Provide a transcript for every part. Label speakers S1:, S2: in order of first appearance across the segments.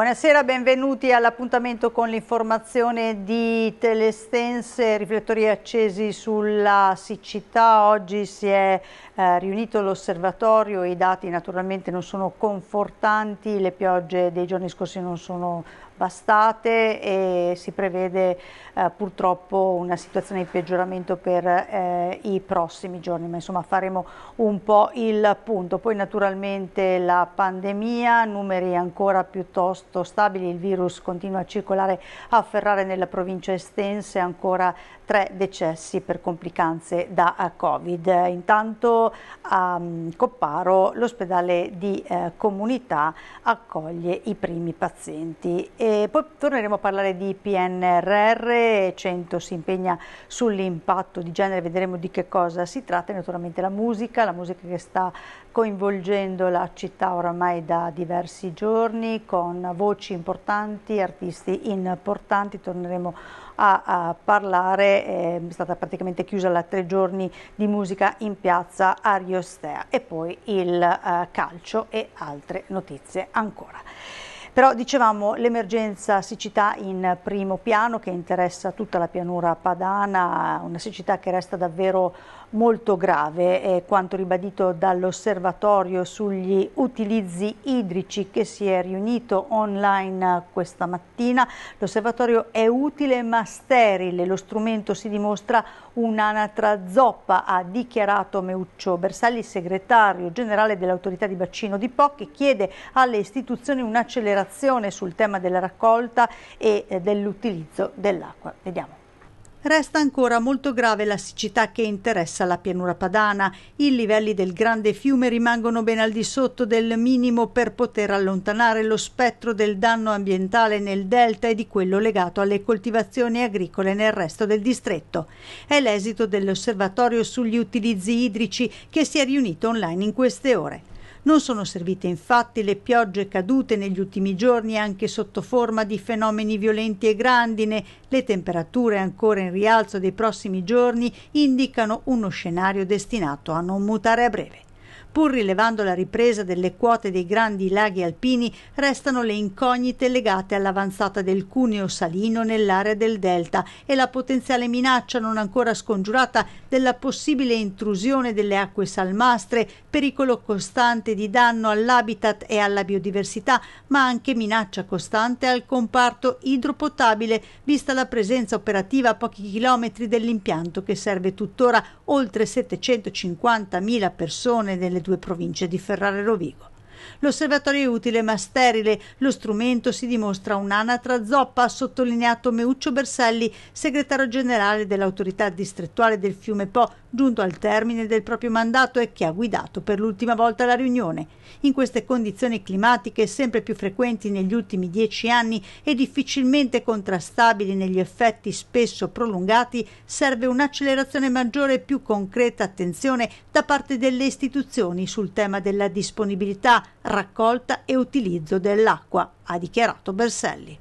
S1: Buonasera, benvenuti all'appuntamento con l'informazione di Telestense, riflettori accesi sulla siccità. Oggi si è eh, riunito l'osservatorio, i dati naturalmente non sono confortanti, le piogge dei giorni scorsi non sono bastate e si prevede eh, purtroppo una situazione di peggioramento per eh, i prossimi giorni, ma insomma faremo un po' il punto. Poi naturalmente la pandemia, numeri ancora piuttosto stabili, il virus continua a circolare a Ferrare nella provincia estense, ancora tre decessi per complicanze da eh, Covid. Intanto a mm, Copparo l'ospedale di eh, comunità accoglie i primi pazienti. E poi torneremo a parlare di PNRR, 100 si impegna sull'impatto di genere, vedremo di che cosa si tratta, naturalmente la musica, la musica che sta coinvolgendo la città oramai da diversi giorni con voci importanti, artisti importanti, torneremo a, a parlare, ehm, è stata praticamente chiusa la tre giorni di musica in piazza Ariostea e poi il uh, calcio e altre notizie ancora. Però dicevamo l'emergenza siccità in primo piano che interessa tutta la pianura padana, una siccità che resta davvero molto grave, è quanto ribadito dall'osservatorio sugli utilizzi idrici che si è riunito online questa mattina. L'osservatorio è utile ma sterile, lo strumento si dimostra un'anatra zoppa, ha dichiarato Meuccio Bersagli, segretario generale dell'autorità di bacino di Po, che chiede alle istituzioni un'accelerazione sul tema della raccolta e eh, dell'utilizzo dell'acqua. Vediamo. Resta ancora molto grave la siccità che interessa la pianura padana. I livelli del grande fiume rimangono ben al di sotto del minimo per poter allontanare lo spettro del danno ambientale nel delta e di quello legato alle coltivazioni agricole nel resto del distretto. È l'esito dell'osservatorio sugli utilizzi idrici che si è riunito online in queste ore. Non sono servite infatti le piogge cadute negli ultimi giorni anche sotto forma di fenomeni violenti e grandine, le temperature ancora in rialzo dei prossimi giorni indicano uno scenario destinato a non mutare a breve. Pur rilevando la ripresa delle quote dei grandi laghi alpini, restano le incognite legate all'avanzata del cuneo salino nell'area del delta e la potenziale minaccia non ancora scongiurata della possibile intrusione delle acque salmastre, pericolo costante di danno all'habitat e alla biodiversità, ma anche minaccia costante al comparto idropotabile, vista la presenza operativa a pochi chilometri dell'impianto che serve tuttora oltre 750.000 persone nelle due province di Ferrara e Rovigo. L'osservatorio è utile ma sterile, lo strumento si dimostra un'anatra zoppa, ha sottolineato Meuccio Berselli, segretario generale dell'autorità distrettuale del fiume Po, giunto al termine del proprio mandato e che ha guidato per l'ultima volta la riunione. In queste condizioni climatiche sempre più frequenti negli ultimi dieci anni e difficilmente contrastabili negli effetti spesso prolungati, serve un'accelerazione maggiore e più concreta attenzione da parte delle istituzioni sul tema della disponibilità, raccolta e utilizzo dell'acqua, ha dichiarato Berselli.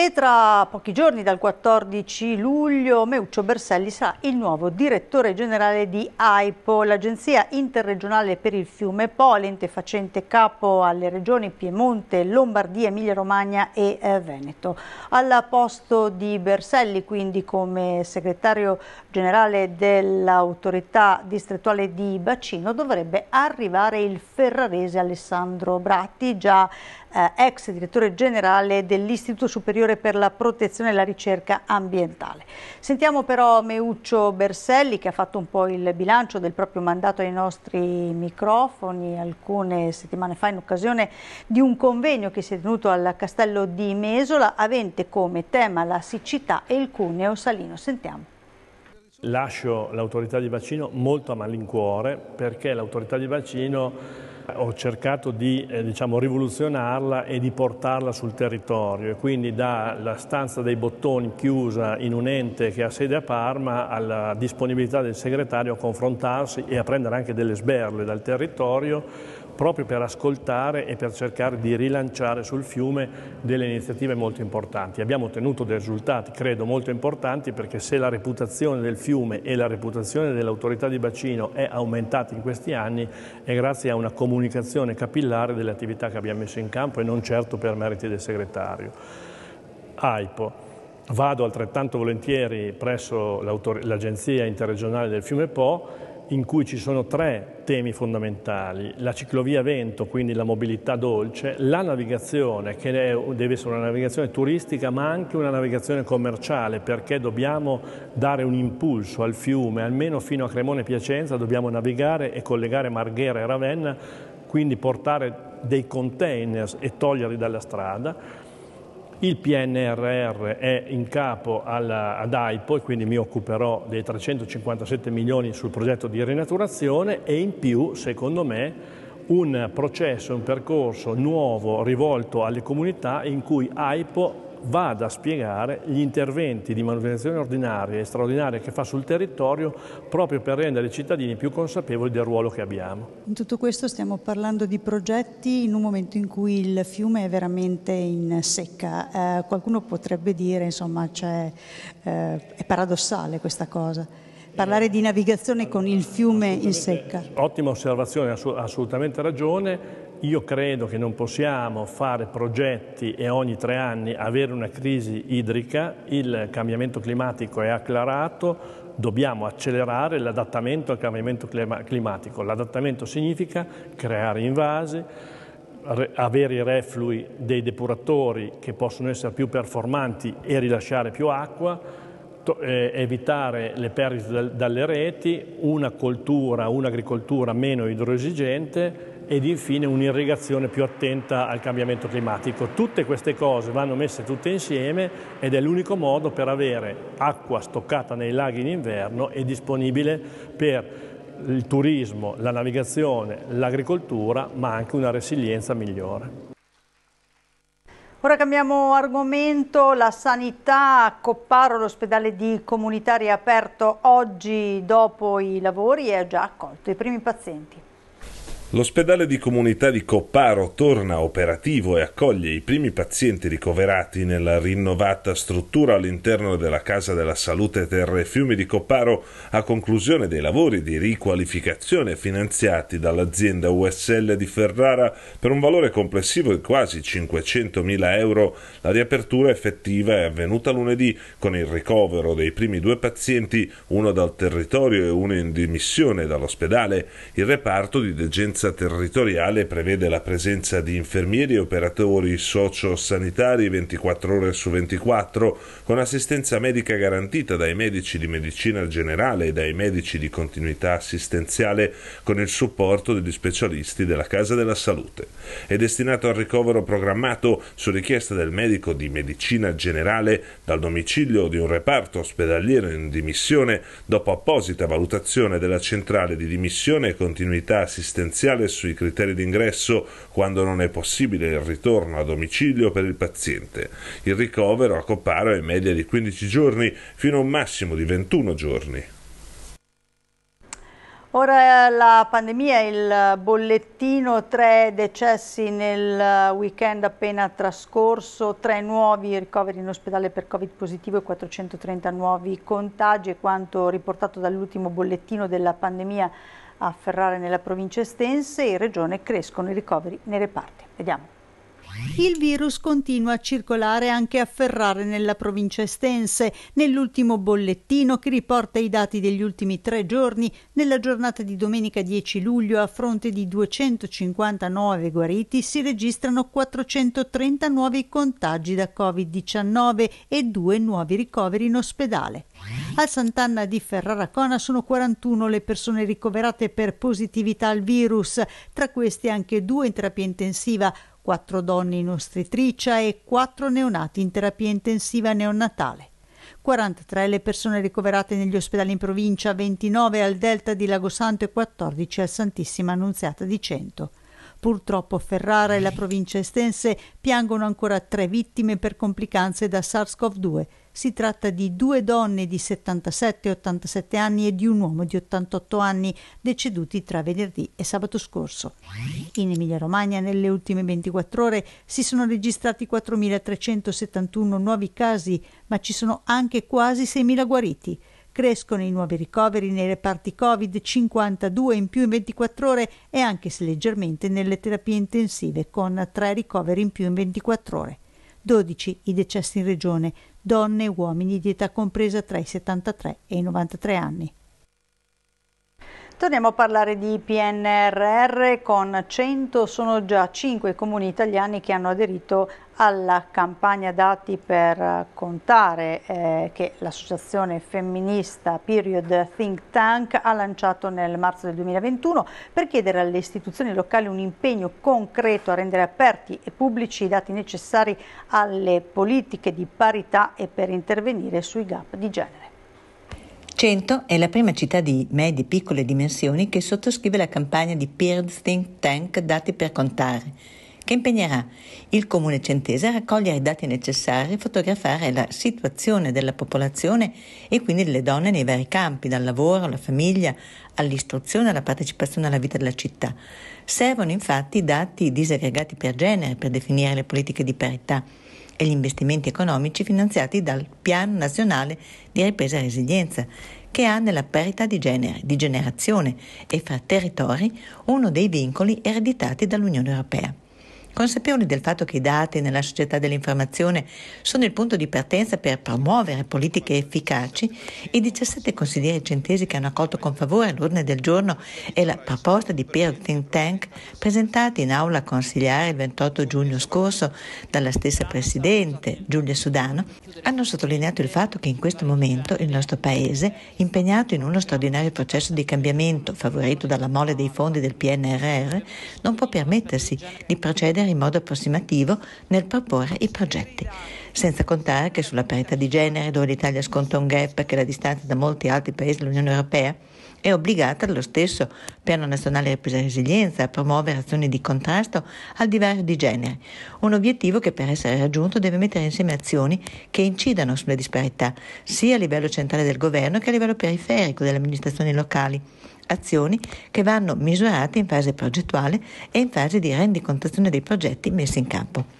S1: E tra pochi giorni, dal 14 luglio, Meuccio Berselli sarà il nuovo direttore generale di AIPO, l'Agenzia Interregionale per il Fiume Polente, facente capo alle regioni Piemonte, Lombardia, Emilia-Romagna e eh, Veneto. Al posto di Berselli, quindi come segretario generale dell'autorità distrettuale di Bacino, dovrebbe arrivare il ferrarese Alessandro Bratti, già eh, ex direttore generale dell'Istituto Superiore superiore per la protezione e la ricerca ambientale. Sentiamo però Meuccio Berselli che ha fatto un po' il bilancio del proprio mandato ai nostri microfoni alcune settimane fa in occasione di un convegno che si è tenuto al Castello di Mesola avente come tema la siccità e il cuneo salino. Sentiamo.
S2: Lascio l'autorità di vaccino molto a malincuore perché l'autorità di vaccino ho cercato di eh, diciamo, rivoluzionarla e di portarla sul territorio e quindi dalla stanza dei bottoni chiusa in un ente che ha sede a Parma alla disponibilità del segretario a confrontarsi e a prendere anche delle sberle dal territorio proprio per ascoltare e per cercare di rilanciare sul fiume delle iniziative molto importanti. Abbiamo ottenuto dei risultati, credo, molto importanti perché se la reputazione del fiume e la reputazione dell'autorità di bacino è aumentata in questi anni è grazie a una comunicazione capillare delle attività che abbiamo messo in campo e non certo per meriti del segretario. AIPO. Vado altrettanto volentieri presso l'Agenzia interregionale del fiume Po in cui ci sono tre temi fondamentali, la ciclovia vento, quindi la mobilità dolce, la navigazione, che deve essere una navigazione turistica ma anche una navigazione commerciale, perché dobbiamo dare un impulso al fiume, almeno fino a Cremone Piacenza dobbiamo navigare e collegare Marghera e Ravenna, quindi portare dei container e toglierli dalla strada il PNRR è in capo alla, ad AIPO e quindi mi occuperò dei 357 milioni sul progetto di rinaturazione e in più, secondo me, un processo, un percorso nuovo rivolto alle comunità in cui AIPO vada a spiegare gli interventi di manutenzione ordinaria e straordinaria che fa sul territorio proprio per rendere i cittadini più consapevoli del ruolo che abbiamo.
S1: In tutto questo stiamo parlando di progetti in un momento in cui il fiume è veramente in secca. Eh, qualcuno potrebbe dire, insomma, eh, è paradossale questa cosa parlare di navigazione con il fiume in secca.
S2: Ottima osservazione, assolutamente ragione. Io credo che non possiamo fare progetti e ogni tre anni avere una crisi idrica, il cambiamento climatico è acclarato, dobbiamo accelerare l'adattamento al cambiamento climatico. L'adattamento significa creare invasi, avere i reflui dei depuratori che possono essere più performanti e rilasciare più acqua, eh, evitare le perdite dalle reti, una coltura, un'agricoltura meno idroesigente, ed infine un'irrigazione più attenta al cambiamento climatico. Tutte queste cose vanno messe tutte insieme ed è l'unico modo per avere acqua stoccata nei laghi in inverno e disponibile per il turismo, la navigazione, l'agricoltura, ma anche una resilienza migliore.
S1: Ora cambiamo argomento, la sanità a Copparo, l'ospedale di comunità riaperto oggi dopo i lavori e ha già accolto i primi pazienti.
S3: L'ospedale di comunità di Copparo torna operativo e accoglie i primi pazienti ricoverati nella rinnovata struttura all'interno della Casa della Salute Terre e Fiumi di Copparo a conclusione dei lavori di riqualificazione finanziati dall'azienda USL di Ferrara per un valore complessivo di quasi 500.000 euro. La riapertura effettiva è avvenuta lunedì con il ricovero dei primi due pazienti, uno dal territorio e uno in dimissione dall'ospedale. Il reparto di degenza sicurezza territoriale prevede la presenza di infermieri e operatori socio-sanitari 24 ore su 24, con assistenza medica garantita dai medici di medicina generale e dai medici di continuità assistenziale, con il supporto degli specialisti della Casa della Salute. È destinato al ricovero programmato su richiesta del medico di medicina generale dal domicilio di un reparto ospedaliero in dimissione dopo apposita valutazione della centrale di dimissione e continuità assistenziale preferenziale sui criteri d'ingresso quando non è possibile il ritorno a domicilio per il paziente. Il ricovero a Copparo è media di 15 giorni fino a un massimo di 21 giorni.
S1: Ora la pandemia, il bollettino, tre decessi nel weekend appena trascorso, tre nuovi ricoveri in ospedale per Covid positivo e 430 nuovi contagi, quanto riportato dall'ultimo bollettino della pandemia a Ferrara nella provincia estense e in regione crescono i ricoveri nei reparti. Vediamo. Il virus continua a circolare anche a Ferrara nella provincia estense. Nell'ultimo bollettino che riporta i dati degli ultimi tre giorni, nella giornata di domenica 10 luglio a fronte di 259 guariti si registrano 430 nuovi contagi da Covid-19 e due nuovi ricoveri in ospedale. A Sant'Anna di Ferrara Cona sono 41 le persone ricoverate per positività al virus, tra queste anche due in terapia intensiva, 4 donne in ostetricia e 4 neonati in terapia intensiva neonatale. 43 le persone ricoverate negli ospedali in provincia, 29 al Delta di Lagosanto e 14 al Santissima Annunziata di Cento. Purtroppo Ferrara e la provincia estense piangono ancora tre vittime per complicanze da SARS-CoV-2 si tratta di due donne di 77 87 anni e di un uomo di 88 anni deceduti tra venerdì e sabato scorso. In Emilia-Romagna nelle ultime 24 ore si sono registrati 4.371 nuovi casi, ma ci sono anche quasi 6.000 guariti. Crescono i nuovi ricoveri nei reparti Covid, 52 in più in 24 ore e anche se leggermente nelle terapie intensive, con 3 ricoveri in più in 24 ore. 12 i decessi in regione, donne e uomini di età compresa tra i 73 e i 93 anni. Torniamo a parlare di PNRR con 100, sono già 5 comuni italiani che hanno aderito alla campagna dati per contare eh, che l'associazione femminista Period Think Tank ha lanciato nel marzo del 2021 per chiedere alle istituzioni locali un impegno concreto a rendere aperti e pubblici i dati necessari alle politiche di parità e per intervenire sui gap di genere.
S4: Cento è la prima città di medie e piccole dimensioni che sottoscrive la campagna di Peers Think Tank Dati per Contare, che impegnerà il comune centese a raccogliere i dati necessari e fotografare la situazione della popolazione e quindi delle donne nei vari campi, dal lavoro alla famiglia, all'istruzione, alla partecipazione alla vita della città. Servono infatti dati disaggregati per genere per definire le politiche di parità e gli investimenti economici finanziati dal Piano Nazionale di Ripresa e Resilienza, che ha nella parità di genere, di generazione e fra territori uno dei vincoli ereditati dall'Unione Europea consapevoli del fatto che i dati nella società dell'informazione sono il punto di partenza per promuovere politiche efficaci, i 17 consiglieri centesi che hanno accolto con favore l'ordine del giorno e la proposta di Peer Think Tank presentati in aula consigliare il 28 giugno scorso dalla stessa Presidente Giulia Sudano, hanno sottolineato il fatto che in questo momento il nostro Paese, impegnato in uno straordinario processo di cambiamento favorito dalla mole dei fondi del PNRR, non può permettersi di procedere in modo approssimativo nel proporre i progetti. Senza contare che sulla parità di genere, dove l'Italia sconta un gap che la distanza da molti altri paesi dell'Unione Europea, è obbligata allo stesso Piano Nazionale di Ripresa e Resilienza a promuovere azioni di contrasto al divario di genere, un obiettivo che per essere raggiunto deve mettere insieme azioni che incidano sulle disparità, sia a livello centrale del governo che a livello periferico delle amministrazioni locali azioni che vanno misurate in fase progettuale e in fase di rendicontazione dei progetti messi in campo.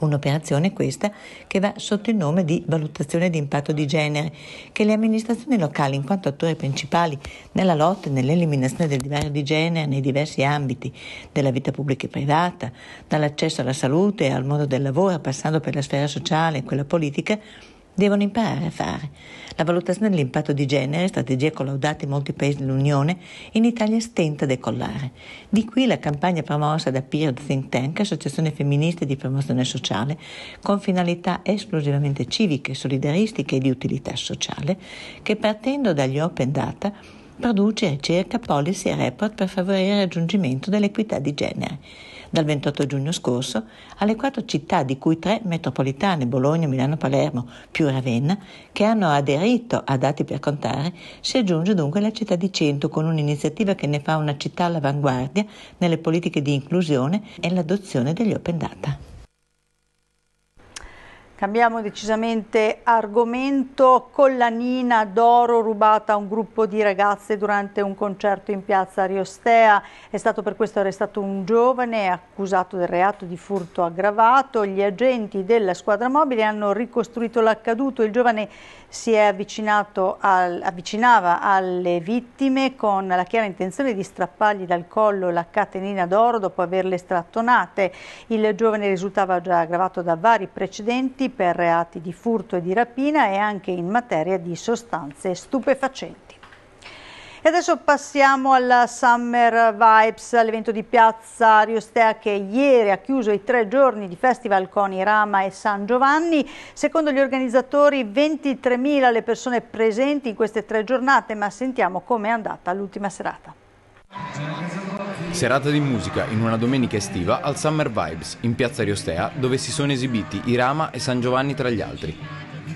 S4: Un'operazione questa che va sotto il nome di valutazione di impatto di genere, che le amministrazioni locali, in quanto attori principali nella lotta e nell'eliminazione del divario di genere nei diversi ambiti della vita pubblica e privata, dall'accesso alla salute al mondo del lavoro, passando per la sfera sociale e quella politica, devono imparare a fare. La valutazione dell'impatto di genere, strategia collaudata in molti paesi dell'Unione, in Italia stenta a decollare. Di qui la campagna promossa da Peer Think Tank, associazione femminista di promozione sociale, con finalità esclusivamente civiche, solidaristiche e di utilità sociale, che partendo dagli open data produce ricerca, policy e report per favorire il raggiungimento dell'equità di genere dal 28 giugno scorso alle quattro città, di cui tre metropolitane, Bologna, Milano, Palermo più Ravenna, che hanno aderito a dati per contare, si aggiunge dunque la città di Cento con un'iniziativa che ne fa una città all'avanguardia nelle politiche di inclusione e l'adozione degli open data.
S1: Cambiamo decisamente argomento, collanina d'oro rubata a un gruppo di ragazze durante un concerto in piazza Ariostea. È stato per questo arrestato un giovane accusato del reato di furto aggravato. Gli agenti della squadra mobile hanno ricostruito l'accaduto. Il giovane si al, avvicinava alle vittime con la chiara intenzione di strappargli dal collo la catenina d'oro dopo averle strattonate. Il giovane risultava già aggravato da vari precedenti per reati di furto e di rapina e anche in materia di sostanze stupefacenti. E adesso passiamo alla Summer Vibes, l'evento di Piazza Ariostea che ieri ha chiuso i tre giorni di festival con Irama e San Giovanni. Secondo gli organizzatori 23.000 le persone presenti in queste tre giornate, ma sentiamo com'è andata l'ultima serata. Grazie.
S5: Serata di musica in una domenica estiva al Summer Vibes in piazza Riostea dove si sono esibiti Irama e San Giovanni tra gli altri.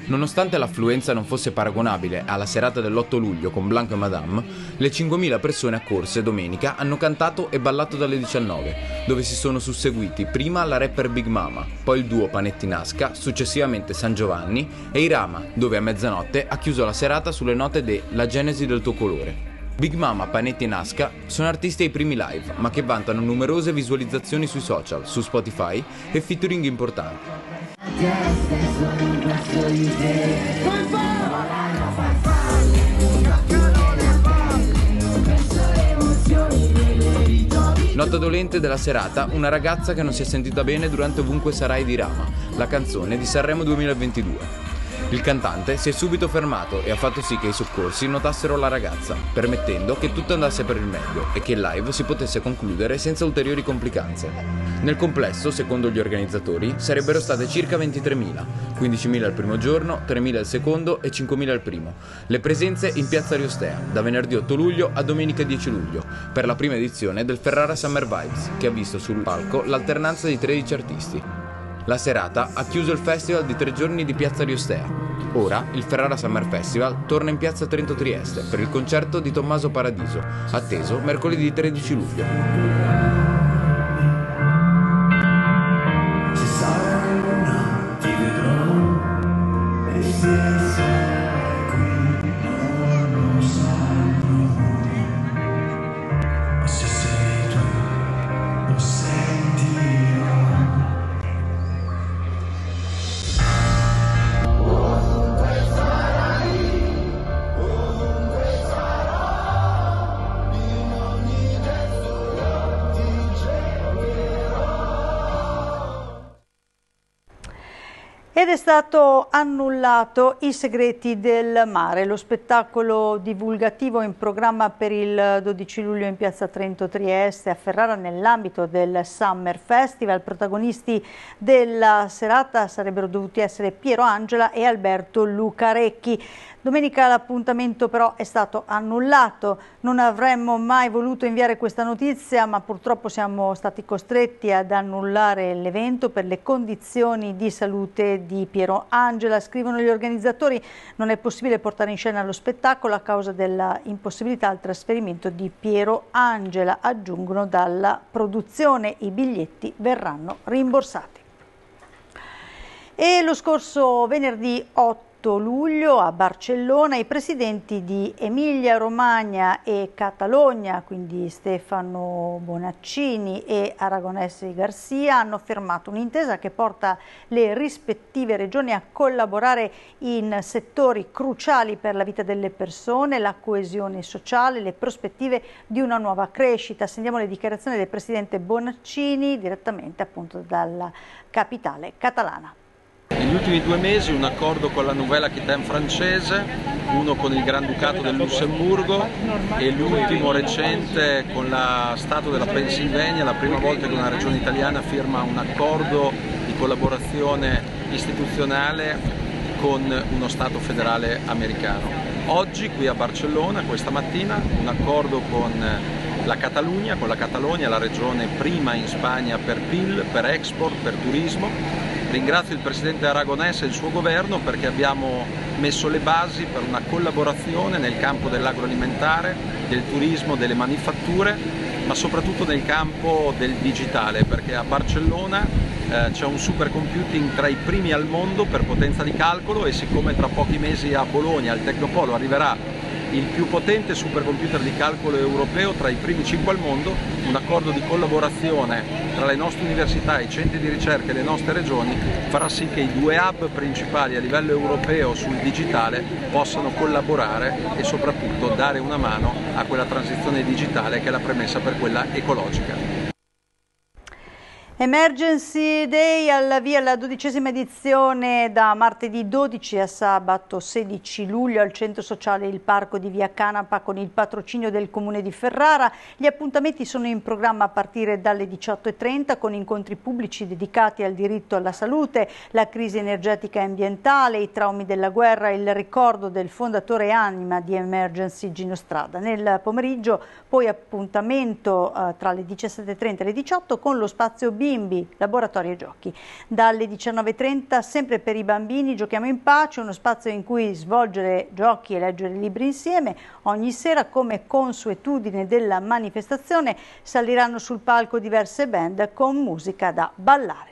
S5: Nonostante l'affluenza non fosse paragonabile alla serata dell'8 luglio con Blanco e Madame, le 5.000 persone accorse domenica hanno cantato e ballato dalle 19, dove si sono susseguiti prima la rapper Big Mama, poi il duo Panetti Nasca, successivamente San Giovanni e Irama, dove a mezzanotte ha chiuso la serata sulle note de La genesi del tuo colore. Big Mama, Panetti e Nasca sono artisti ai primi live, ma che vantano numerose visualizzazioni sui social, su Spotify e featuring importanti. Nota dolente della serata, una ragazza che non si è sentita bene durante Ovunque Sarai di Rama, la canzone di Sanremo 2022. Il cantante si è subito fermato e ha fatto sì che i soccorsi notassero la ragazza, permettendo che tutto andasse per il meglio e che il live si potesse concludere senza ulteriori complicanze. Nel complesso, secondo gli organizzatori, sarebbero state circa 23.000, 15.000 il primo giorno, 3.000 il secondo e 5.000 il primo. Le presenze in Piazza Riostea, da venerdì 8 luglio a domenica 10 luglio, per la prima edizione del Ferrara Summer Vibes, che ha visto sul palco l'alternanza di 13 artisti. La serata ha chiuso il festival di tre giorni di Piazza di Ostea. Ora il Ferrara Summer Festival torna in Piazza Trento Trieste per il concerto di Tommaso Paradiso, atteso mercoledì 13 luglio.
S1: Ieri è stato annullato I segreti del mare, lo spettacolo divulgativo in programma per il 12 luglio in piazza Trento Trieste a Ferrara nell'ambito del Summer Festival. Protagonisti della serata sarebbero dovuti essere Piero Angela e Alberto Lucarecchi. Domenica l'appuntamento però è stato annullato, non avremmo mai voluto inviare questa notizia ma purtroppo siamo stati costretti ad annullare l'evento per le condizioni di salute di Piero Angela, scrivono gli organizzatori, non è possibile portare in scena lo spettacolo a causa dell'impossibilità al trasferimento di Piero Angela, aggiungono dalla produzione, i biglietti verranno rimborsati. E lo scorso venerdì 8 8 luglio a Barcellona i presidenti di Emilia Romagna e Catalogna, quindi Stefano Bonaccini e Aragonese Garcia, hanno firmato un'intesa che porta le rispettive regioni a collaborare in settori cruciali per la vita delle persone, la coesione sociale, le prospettive di una nuova crescita. Sentiamo le dichiarazioni del presidente Bonaccini direttamente appunto dalla capitale catalana.
S6: Negli ultimi due mesi un accordo con la Nouvelle Aquitaine francese, uno con il Granducato del Lussemburgo e l'ultimo recente con lo Stato della Pennsylvania, la prima volta che una regione italiana firma un accordo di collaborazione istituzionale con uno Stato federale americano. Oggi qui a Barcellona, questa mattina, un accordo con la Catalogna, con la Catalogna, la regione prima in Spagna per PIL, per export, per turismo, Ringrazio il Presidente Aragonese e il suo governo perché abbiamo messo le basi per una collaborazione nel campo dell'agroalimentare, del turismo, delle manifatture, ma soprattutto nel campo del digitale, perché a Barcellona eh, c'è un supercomputing tra i primi al mondo per potenza di calcolo e siccome tra pochi mesi a Bologna, al Tecnopolo, arriverà il più potente supercomputer di calcolo europeo tra i primi 5 al mondo, un accordo di collaborazione tra le nostre università, i centri di ricerca e le nostre regioni farà sì che i due hub principali a livello europeo sul digitale possano collaborare e soprattutto dare una mano a quella transizione digitale che è la premessa per quella ecologica.
S1: Emergency Day alla via alla dodicesima edizione da martedì 12 a sabato 16 luglio al centro sociale Il Parco di Via Canapa con il patrocinio del Comune di Ferrara. Gli appuntamenti sono in programma a partire dalle 18.30 con incontri pubblici dedicati al diritto alla salute, la crisi energetica e ambientale, i traumi della guerra e il ricordo del fondatore anima di Emergency Gino Strada. Nel pomeriggio poi appuntamento eh, tra le 17.30 e le 18 con lo spazio B bimbi, laboratorio e giochi. Dalle 19.30, sempre per i bambini, giochiamo in pace, uno spazio in cui svolgere giochi e leggere libri insieme. Ogni sera, come consuetudine della manifestazione, saliranno sul palco diverse band con musica da ballare.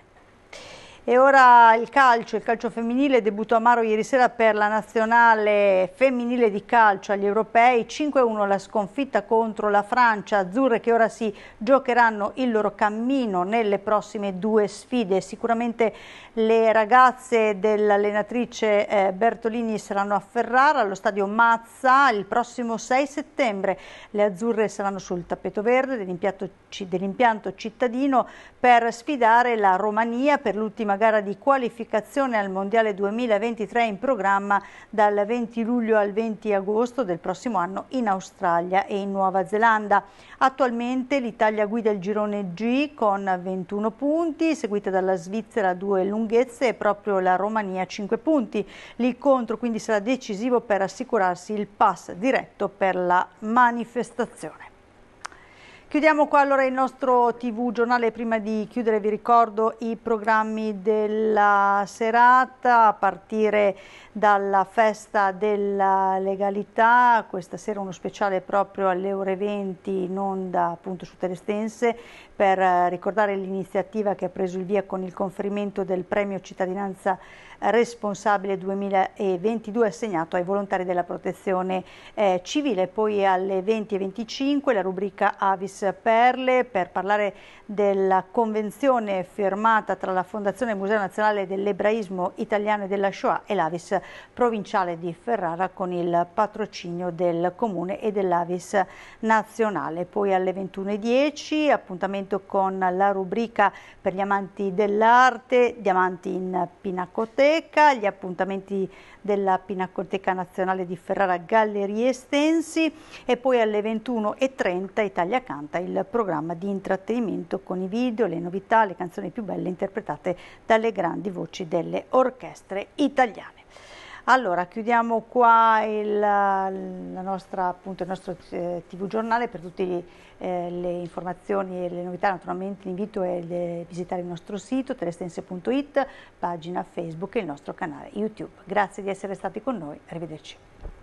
S1: E ora il calcio, il calcio femminile, debutto amaro ieri sera per la nazionale femminile di calcio agli europei, 5-1 la sconfitta contro la Francia, azzurre che ora si giocheranno il loro cammino nelle prossime due sfide. Sicuramente le ragazze dell'allenatrice eh, Bertolini saranno a Ferrara, allo stadio Mazza, il prossimo 6 settembre. Le azzurre saranno sul tappeto verde dell'impianto cittadino per sfidare la Romania per l'ultima gara di qualificazione al Mondiale 2023 in programma dal 20 luglio al 20 agosto del prossimo anno in Australia e in Nuova Zelanda. Attualmente l'Italia guida il girone G con 21 punti, seguita dalla Svizzera due lunghezze e proprio la Romania 5 punti. L'incontro quindi sarà decisivo per assicurarsi il pass diretto per la manifestazione. Chiudiamo qua allora il nostro TV giornale. Prima di chiudere vi ricordo i programmi della serata a partire dalla festa della legalità. Questa sera uno speciale proprio alle ore 20 in onda appunto su Telestense per eh, ricordare l'iniziativa che ha preso il via con il conferimento del premio cittadinanza responsabile 2022 assegnato ai volontari della protezione eh, civile. Poi alle 20.25 la rubrica Avis Perle per parlare della convenzione firmata tra la Fondazione Museo Nazionale dell'Ebraismo Italiano e della Shoah e l'Avis provinciale di Ferrara con il patrocinio del Comune e dell'Avis nazionale. Poi alle 21.10 appuntamento con la rubrica per gli amanti dell'arte, diamanti in pinacoteca Pinacoteca, gli appuntamenti della Pinacoteca Nazionale di Ferrara Gallerie Estensi e poi alle 21.30 Italia Canta, il programma di intrattenimento con i video, le novità, le canzoni più belle interpretate dalle grandi voci delle orchestre italiane. Allora, chiudiamo qua il, nostra, appunto, il nostro eh, TV giornale per tutte eh, le informazioni e le novità. Naturalmente l'invito è di visitare il nostro sito telestense.it, pagina Facebook e il nostro canale YouTube. Grazie di essere stati con noi, arrivederci.